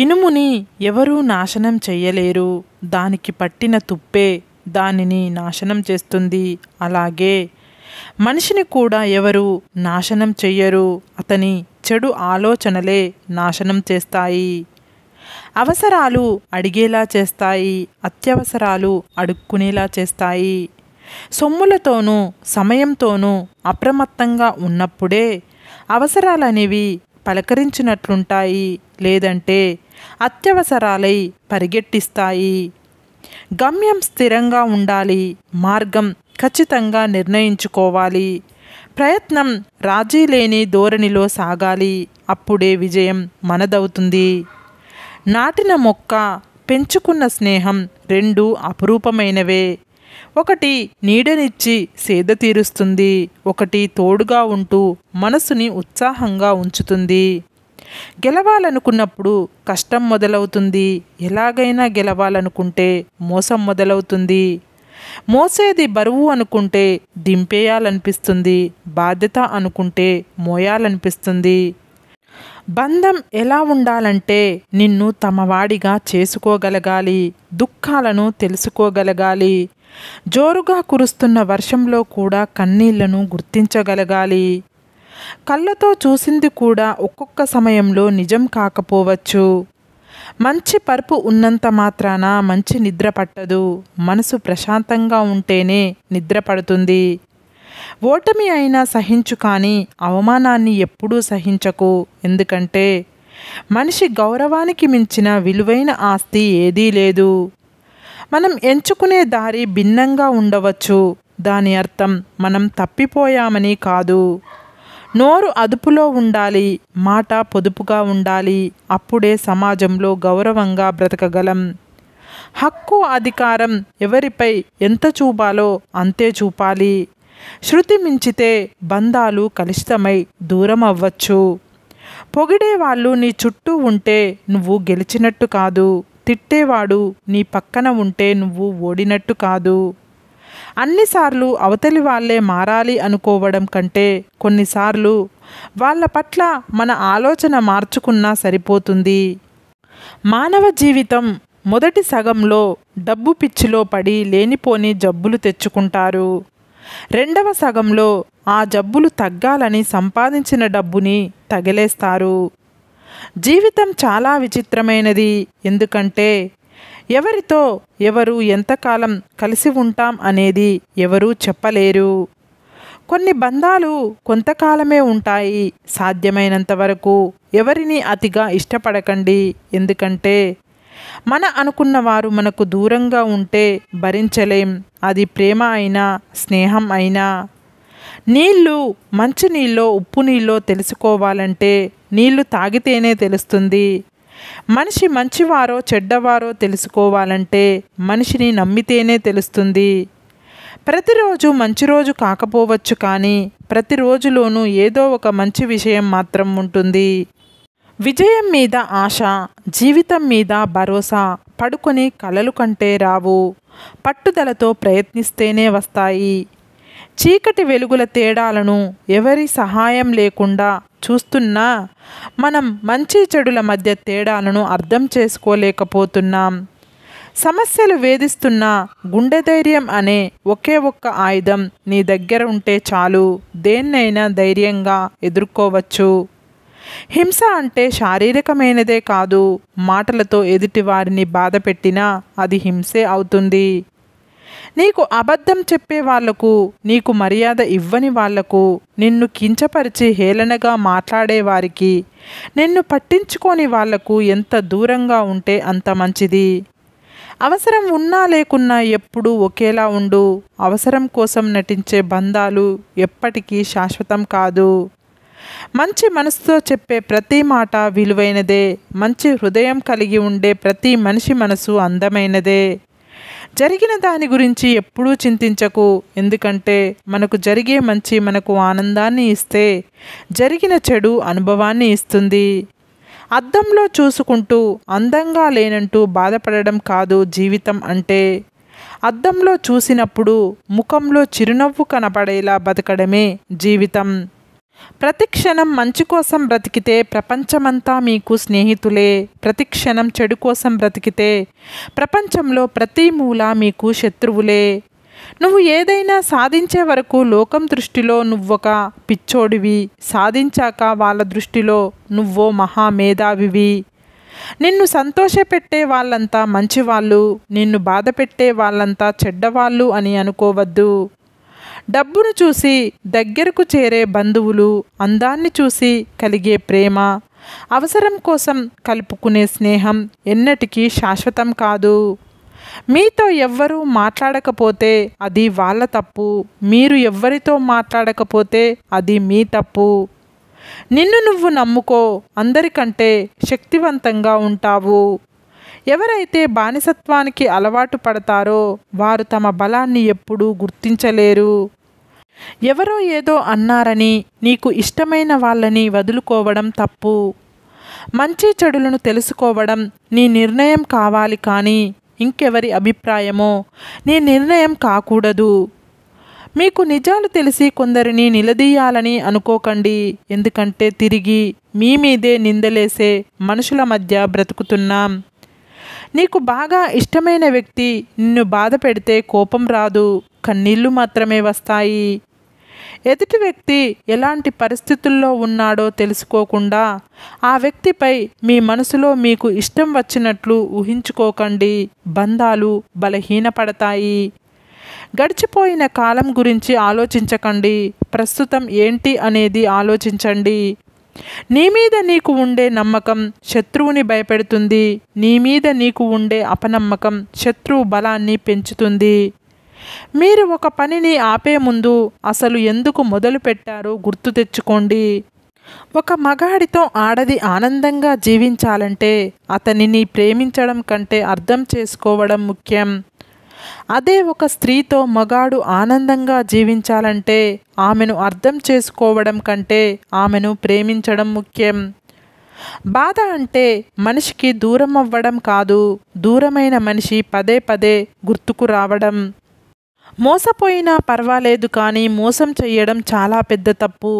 ఇనుముని ఎవరూ నాశనం చెయ్యలేరు దానికి పట్టిన తుప్పే దానిని నాశనం చేస్తుంది అలాగే మనిషిని కూడా ఎవరు నాశనం చెయ్యరు అతని చెడు ఆలోచనలే నాశనం చేస్తాయి అవసరాలు అడిగేలా చేస్తాయి అత్యవసరాలు అడుక్కునేలా చేస్తాయి సొమ్ములతోనూ సమయంతోనూ అప్రమత్తంగా ఉన్నప్పుడే అవసరాలనేవి పలకరించినట్లుంటాయి లేదంటే అత్యవసరాలై పరిగెట్టిస్తాయి గమ్యం స్థిరంగా ఉండాలి మార్గం ఖచ్చితంగా నిర్ణయించుకోవాలి ప్రయత్నం రాజీ లేని ధోరణిలో సాగాలి అప్పుడే విజయం మనదవుతుంది నాటిన మొక్క పెంచుకున్న స్నేహం రెండు అపురూపమైనవే ఒకటి నీడనిచ్చి సేద తీరుస్తుంది ఒకటి తోడుగా ఉంటూ మనసుని ఉత్సాహంగా ఉంచుతుంది గెలవాలనుకున్నప్పుడు కష్టం మొదలవుతుంది ఎలాగైనా గెలవాలనుకుంటే మోసం మొదలవుతుంది మోసేది బరువు అనుకుంటే దింపేయాలనిపిస్తుంది బాధ్యత అనుకుంటే మోయాలనిపిస్తుంది బంధం ఎలా ఉండాలంటే నిన్ను తమవాడిగా చేసుకోగలగాలి దుఃఖాలను తెలుసుకోగలగాలి జోరుగా కురుస్తున్న వర్షంలో కూడా కన్నీళ్లను గుర్తించగలగాలి కళ్ళతో చూసింది కూడా ఒక్కొక్క సమయంలో నిజం కాకపోవచ్చు మంచి పరుపు ఉన్నంత మాత్రాన మంచి నిద్ర పట్టదు మనసు ప్రశాంతంగా ఉంటేనే నిద్ర పడుతుంది ఓటమి అయినా సహించు కానీ అవమానాన్ని ఎప్పుడూ సహించకు ఎందుకంటే మనిషి గౌరవానికి మించిన విలువైన ఆస్తి ఏదీ లేదు మనం ఎంచుకునే దారి భిన్నంగా ఉండవచ్చు దాని అర్థం మనం తప్పిపోయామని కాదు నోరు అదుపులో ఉండాలి మాట పొదుపుగా ఉండాలి అప్పుడే సమాజంలో గౌరవంగా బ్రతకగలం హక్కు అధికారం ఎవరిపై ఎంత చూపాలో అంతే చూపాలి శృతి మించితే బంధాలు కలుషితమై దూరం అవ్వచ్చు పొగిడే వాళ్ళు నీ చుట్టూ ఉంటే నువ్వు గెలిచినట్టు కాదు తిట్టేవాడు నీ పక్కన ఉంటే నువ్వు ఓడినట్టు కాదు అన్నిసార్లు అవతలి వాళ్లే మారాలి అనుకోవడం కంటే కొన్నిసార్లు వాళ్ళ పట్ల మన ఆలోచన మార్చుకున్నా సరిపోతుంది మానవ జీవితం మొదటి సగంలో డబ్బు పిచ్చిలో పడి లేనిపోని జబ్బులు తెచ్చుకుంటారు రెండవ సగంలో ఆ జబ్బులు తగ్గాలని సంపాదించిన డబ్బుని తగిలేస్తారు జీవితం చాలా విచిత్రమైనది ఎందుకంటే ఎవరితో ఎవరు ఎంతకాలం కలిసి ఉంటాం అనేది ఎవరూ చెప్పలేరు కొన్ని బంధాలు కొంతకాలమే ఉంటాయి సాధ్యమైనంత వరకు ఎవరిని అతిగా ఇష్టపడకండి ఎందుకంటే మన అనుకున్న వారు మనకు దూరంగా ఉంటే భరించలేం అది ప్రేమ అయినా స్నేహం అయినా నీళ్ళు మంచి నీళ్ళో ఉప్పు నీళ్ళో తెలుసుకోవాలంటే నీళ్ళు తాగితేనే తెలుస్తుంది మనిషి మంచివారో చెడ్డవారో తెలుసుకోవాలంటే మనిషిని నమ్మితేనే తెలుస్తుంది ప్రతిరోజు మంచి రోజు కాకపోవచ్చు కానీ ప్రతిరోజులోనూ ఏదో ఒక మంచి విషయం మాత్రం ఉంటుంది విజయం మీద ఆశ జీవితం మీద భరోసా పడుకుని కలలు కంటే రావు పట్టుదలతో ప్రయత్నిస్తేనే వస్తాయి చీకటి వెలుగుల తేడాలను ఎవరి సహాయం లేకుండా చూస్తున్నా మనం మంచి చెడుల మధ్య తేడాలను అర్థం చేసుకోలేకపోతున్నాం సమస్యలు వేధిస్తున్న గుండె ధైర్యం అనే ఒకే ఒక్క ఆయుధం నీ దగ్గర ఉంటే చాలు దేన్నైనా ధైర్యంగా ఎదుర్కోవచ్చు హింస అంటే శారీరకమైనదే కాదు మాటలతో ఎదుటి వారిని బాధపెట్టినా అది హింసే అవుతుంది నీకు అబద్ధం చెప్పే వాళ్లకు నీకు మర్యాద ఇవ్వని వాళ్లకు నిన్ను కించపరిచి హేళనగా మాట్లాడే వారికి నిన్ను పట్టించుకోని వాళ్లకు ఎంత దూరంగా ఉంటే అంత మంచిది అవసరం ఉన్నా లేకున్నా ఎప్పుడూ ఒకేలా ఉండు అవసరం కోసం నటించే బంధాలు ఎప్పటికీ శాశ్వతం కాదు మంచి మనసుతో చెప్పే ప్రతి మాట విలువైనదే మంచి హృదయం కలిగి ఉండే ప్రతి మనిషి మనసు అందమైనదే జరిగిన దాని గురించి ఎప్పుడూ చింతించకు ఎందుకంటే మనకు జరిగే మంచి మనకు ఆనందాన్ని ఇస్తే జరిగిన చెడు అనుభవాన్ని ఇస్తుంది అద్దంలో చూసుకుంటూ అందంగా లేనంటూ బాధపడడం కాదు జీవితం అంటే అద్దంలో చూసినప్పుడు ముఖంలో చిరునవ్వు కనపడేలా బతకడమే జీవితం ప్రతిక్షణం మంచి కోసం బ్రతికితే ప్రపంచమంతా మీకు స్నేహితులే ప్రతిక్షణం చెడు కోసం బ్రతికితే ప్రపంచంలో ప్రతి మూల మీకు శత్రువులే నువ్వు ఏదైనా సాధించే వరకు లోకం దృష్టిలో నువ్వొక పిచ్చోడివి సాధించాక వాళ్ళ దృష్టిలో నువ్వో మహామేధావివి నిన్ను సంతోషపెట్టే వాళ్ళంతా మంచివాళ్ళు నిన్ను బాధపెట్టే వాళ్ళంతా చెడ్డవాళ్ళు అని అనుకోవద్దు డబ్బును చూసి దగ్గరకు చేరే బంధువులు అందాన్ని చూసి కలిగే ప్రేమ అవసరం కోసం కలుపుకునే స్నేహం ఎన్నటికీ శాశ్వతం కాదు మీతో ఎవ్వరూ మాట్లాడకపోతే అది వాళ్ళ తప్పు మీరు ఎవ్వరితో మాట్లాడకపోతే అది మీ తప్పు నిన్ను నువ్వు నమ్ముకో అందరికంటే శక్తివంతంగా ఉంటావు ఎవరైతే బానిసత్వానికి అలవాటు పడతారో వారు తమ బలాన్ని ఎప్పుడూ గుర్తించలేరు ఎవరో ఏదో అన్నారని నీకు ఇష్టమైన వాళ్ళని వదులుకోవడం తప్పు మంచి చెడులను తెలుసుకోవడం నీ నిర్ణయం కావాలి కానీ ఇంకెవరి అభిప్రాయమో నీ నిర్ణయం కాకూడదు మీకు నిజాలు తెలిసి కొందరిని నిలదీయాలని అనుకోకండి ఎందుకంటే తిరిగి మీ మీదే నిందలేసే మనుషుల మధ్య బ్రతుకుతున్నాం నీకు బాగా ఇష్టమైన వ్యక్తి నిన్ను బాధ పెడితే కోపం రాదు కన్నీళ్లు మాత్రమే వస్తాయి ఎదుటి వ్యక్తి ఎలాంటి పరిస్థితుల్లో ఉన్నాడో తెలుసుకోకుండా ఆ వ్యక్తిపై మీ మనసులో మీకు ఇష్టం వచ్చినట్లు ఊహించుకోకండి బంధాలు బలహీనపడతాయి గడిచిపోయిన కాలం గురించి ఆలోచించకండి ప్రస్తుతం ఏంటి అనేది ఆలోచించండి నీ మీద నీకు ఉండే నమ్మకం శత్రువుని భయపెడుతుంది నీ మీద నీకు ఉండే అపనమ్మకం శత్రువు బలాన్ని పెంచుతుంది మీరు ఒక పనిని ఆపే ముందు అసలు ఎందుకు మొదలు పెట్టారో గుర్తు తెచ్చుకోండి ఒక మగాడితో ఆడది ఆనందంగా జీవించాలంటే అతనిని ప్రేమించడం కంటే అర్థం చేసుకోవడం ముఖ్యం అదే ఒక స్త్రీతో మగాడు ఆనందంగా జీవించాలంటే ఆమెను అర్థం చేసుకోవడం కంటే ఆమెను ప్రేమించడం ముఖ్యం బాధ అంటే మనిషికి దూరం అవ్వడం కాదు దూరమైన మనిషి పదే పదే గుర్తుకు రావడం మోసపోయినా పర్వాలేదు కానీ మోసం చేయడం చాలా పెద్ద తప్పు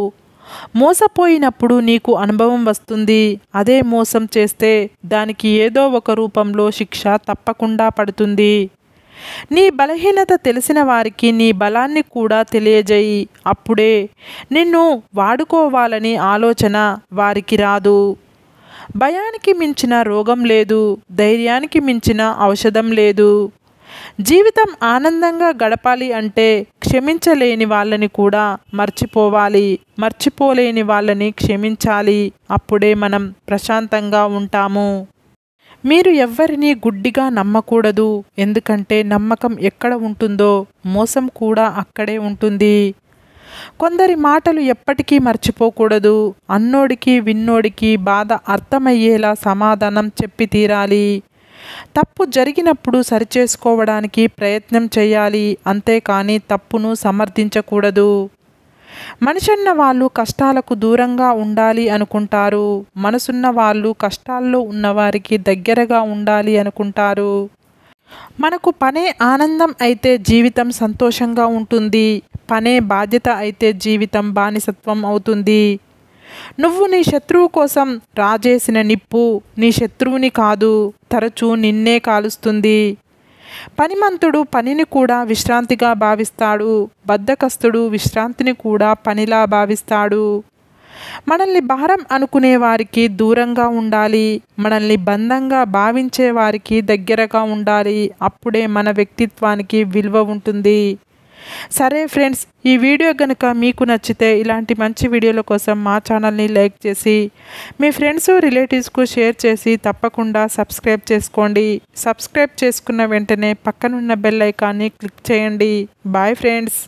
మోసపోయినప్పుడు నీకు అనుభవం వస్తుంది అదే మోసం చేస్తే దానికి ఏదో ఒక రూపంలో శిక్ష తప్పకుండా పడుతుంది నీ బలహీనత తెలిసిన వారికి నీ బలాన్ని కూడా తెలియజేయి అప్పుడే నిన్ను వాడుకోవాలని ఆలోచన వారికి రాదు భయానికి మించిన రోగం లేదు ధైర్యానికి మించిన ఔషధం లేదు జీవితం ఆనందంగా గడపాలి అంటే క్షమించలేని వాళ్ళని కూడా మర్చిపోవాలి మర్చిపోలేని వాళ్ళని క్షమించాలి అప్పుడే మనం ప్రశాంతంగా ఉంటాము మీరు ఎవ్వరినీ గుడ్డిగా నమ్మకూడదు ఎందుకంటే నమ్మకం ఎక్కడ ఉంటుందో మోసం కూడా అక్కడే ఉంటుంది కొందరి మాటలు ఎప్పటికీ మర్చిపోకూడదు అన్నోడికి విన్నోడికి బాధ అర్థమయ్యేలా సమాధానం చెప్పి తీరాలి తప్పు జరిగినప్పుడు సరిచేసుకోవడానికి ప్రయత్నం చేయాలి అంతేకాని తప్పును సమర్థించకూడదు మనసున్న వాళ్ళు కష్టాలకు దూరంగా ఉండాలి అనుకుంటారు మనసున్న వాళ్ళు కష్టాల్లో ఉన్నవారికి దగ్గరగా ఉండాలి అనుకుంటారు మనకు పనే ఆనందం అయితే జీవితం సంతోషంగా ఉంటుంది పనే బాధ్యత అయితే జీవితం బానిసత్వం అవుతుంది నువ్వు నీ శత్రువు కోసం రాజేసిన నిప్పు నీ శత్రువుని కాదు తరచూ నిన్నే కాలుస్తుంది పనిమంతుడు పనిని కూడా విశ్రాంతిగా భావిస్తాడు బద్ధకస్తుడు విశ్రాంతిని కూడా పనిలా భావిస్తాడు మనల్ని భారం అనుకునే వారికి దూరంగా ఉండాలి మనల్ని బంధంగా భావించే వారికి దగ్గరగా ఉండాలి అప్పుడే మన వ్యక్తిత్వానికి విలువ ఉంటుంది సరే ఫ్రెండ్స్ ఈ వీడియో కనుక మీకు నచ్చితే ఇలాంటి మంచి వీడియోల కోసం మా ఛానల్ని లైక్ చేసి మీ ఫ్రెండ్స్ రిలేటివ్స్కు షేర్ చేసి తప్పకుండా సబ్స్క్రైబ్ చేసుకోండి సబ్స్క్రైబ్ చేసుకున్న వెంటనే పక్కనున్న బెల్ ఐకాన్ని క్లిక్ చేయండి బాయ్ ఫ్రెండ్స్